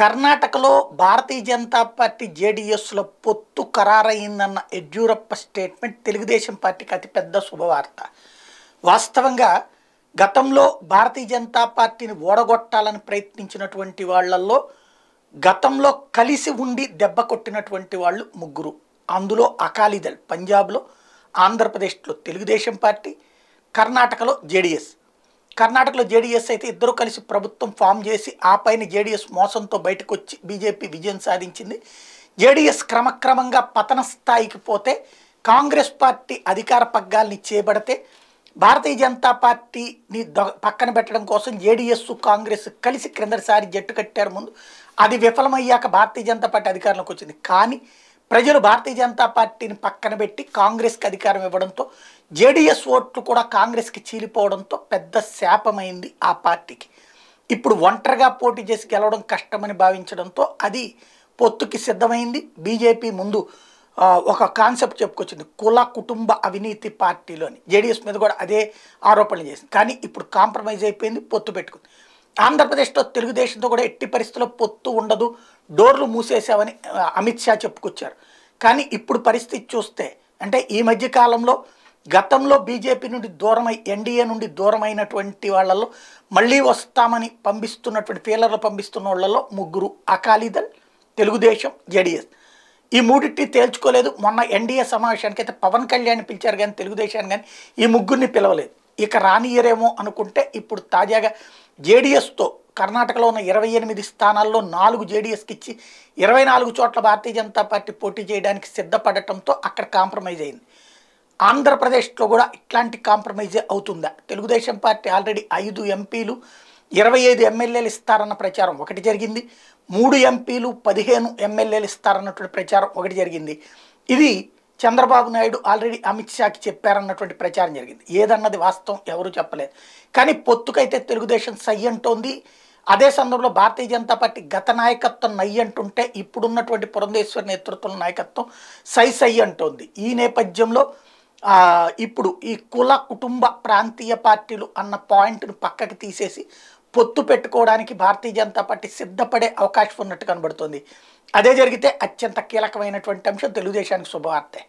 కర్ణాటకలో భారతీయ జనతా పార్టీ జేడీఎస్లో పొత్తు ఖరారైందన్న యడ్యూరప్ప స్టేట్మెంట్ తెలుగుదేశం పార్టీకి అతిపెద్ద శుభవార్త వాస్తవంగా గతంలో భారతీయ జనతా పార్టీని ఓడగొట్టాలని ప్రయత్నించినటువంటి వాళ్ళల్లో గతంలో కలిసి ఉండి దెబ్బ కొట్టినటువంటి వాళ్ళు ముగ్గురు అందులో అకాలీదళ్ పంజాబ్లో ఆంధ్రప్రదేశ్లో తెలుగుదేశం పార్టీ కర్ణాటకలో జేడీఎస్ కర్ణాటకలో జేడీఎస్ అయితే ఇద్దరు కలిసి ప్రభుత్వం ఫామ్ చేసి ఆ పైన జేడీఎస్ మోసంతో బయటకు వచ్చి బీజేపీ విజయం సాధించింది జేడీఎస్ క్రమక్రమంగా పతన స్థాయికి పోతే కాంగ్రెస్ పార్టీ అధికార పగ్గాల్ని చేపడితే భారతీయ జనతా పార్టీని పక్కన పెట్టడం కోసం జేడీఎస్ కాంగ్రెస్ కలిసి క్రిందసారి జట్టు కట్టారు ముందు అది విఫలమయ్యాక భారతీయ జనతా పార్టీ అధికారంలోకి వచ్చింది కానీ ప్రజలు భారతీయ జనతా పార్టీని పక్కన పెట్టి కాంగ్రెస్కి అధికారం ఇవ్వడంతో జేడీఎస్ ఓట్లు కూడా కాంగ్రెస్కి చీలిపోవడంతో పెద్ద శాపమైంది ఆ పార్టీకి ఇప్పుడు ఒంటరిగా పోటీ చేసి గెలవడం కష్టమని భావించడంతో అది పొత్తుకి సిద్ధమైంది బీజేపీ ముందు ఒక కాన్సెప్ట్ చెప్పుకొచ్చింది కుల కుటుంబ అవినీతి పార్టీలోని జేడీఎస్ మీద కూడా అదే ఆరోపణలు చేసింది కానీ ఇప్పుడు కాంప్రమైజ్ అయిపోయింది పొత్తు పెట్టుకుంది ఆంధ్రప్రదేశ్లో తెలుగుదేశంతో కూడా ఎట్టి పరిస్థితుల్లో పొత్తు ఉండదు డోర్లు మూసేసావని అమిత్ షా చెప్పుకొచ్చారు కానీ ఇప్పుడు పరిస్థితి చూస్తే అంటే ఈ మధ్య కాలంలో గతంలో బీజేపీ నుండి దూరమై ఎన్డీఏ నుండి దూరమైనటువంటి వాళ్ళలో మళ్ళీ వస్తామని పంపిస్తున్నటువంటి పేలర్లు పంపిస్తున్న వాళ్ళలో ముగ్గురు అకాలీదళ్ తెలుగుదేశం జేడీఎస్ ఈ మూడింటిని తేల్చుకోలేదు మొన్న ఎన్డీఏ సమావేశానికి అయితే పవన్ కళ్యాణ్ పిలిచారు కానీ తెలుగుదేశాన్ని కానీ ఈ ముగ్గురిని పిలవలేదు ఇక రానియరేమో అనుకుంటే ఇప్పుడు తాజాగా జేడీఎస్తో కర్ణాటకలో ఉన్న ఇరవై ఎనిమిది స్థానాల్లో నాలుగు జేడీఎస్కి ఇచ్చి ఇరవై నాలుగు చోట్ల భారతీయ జనతా పార్టీ పోటీ చేయడానికి సిద్ధపడటంతో అక్కడ కాంప్రమైజ్ అయింది ఆంధ్రప్రదేశ్లో కూడా ఇట్లాంటి కాంప్రమైజే అవుతుందా తెలుగుదేశం పార్టీ ఆల్రెడీ ఐదు ఎంపీలు ఇరవై ఐదు ఎమ్మెల్యేలు ఇస్తారన్న ప్రచారం ఒకటి జరిగింది మూడు ఎంపీలు పదిహేను ఎమ్మెల్యేలు ఇస్తారన్నటువంటి ప్రచారం ఒకటి జరిగింది ఇది చంద్రబాబు నాయుడు ఆల్రెడీ అమిత్ షాకి చెప్పారన్నటువంటి ప్రచారం జరిగింది ఏదన్నది వాస్తవం ఎవరు చెప్పలేదు కానీ పొత్తుకైతే తెలుగుదేశం సై అంటోంది అదే సందర్భంలో భారతీయ జనతా పార్టీ గత నాయకత్వం నై అంటుంటే ఇప్పుడున్నటువంటి పురంధేశ్వర్ నేతృత్వంలో నాయకత్వం సై సై అంటోంది ఈ నేపథ్యంలో ఇప్పుడు ఈ కుల కుటుంబ ప్రాంతీయ పార్టీలు అన్న పాయింట్ను పక్కకి తీసేసి పొత్తు పెట్టుకోవడానికి భారతీయ జనతా పార్టీ సిద్ధపడే అవకాశం ఉన్నట్టు కనబడుతుంది అదే జరిగితే అత్యంత కీలకమైనటువంటి అంశం తెలుగుదేశానికి శుభవార్తే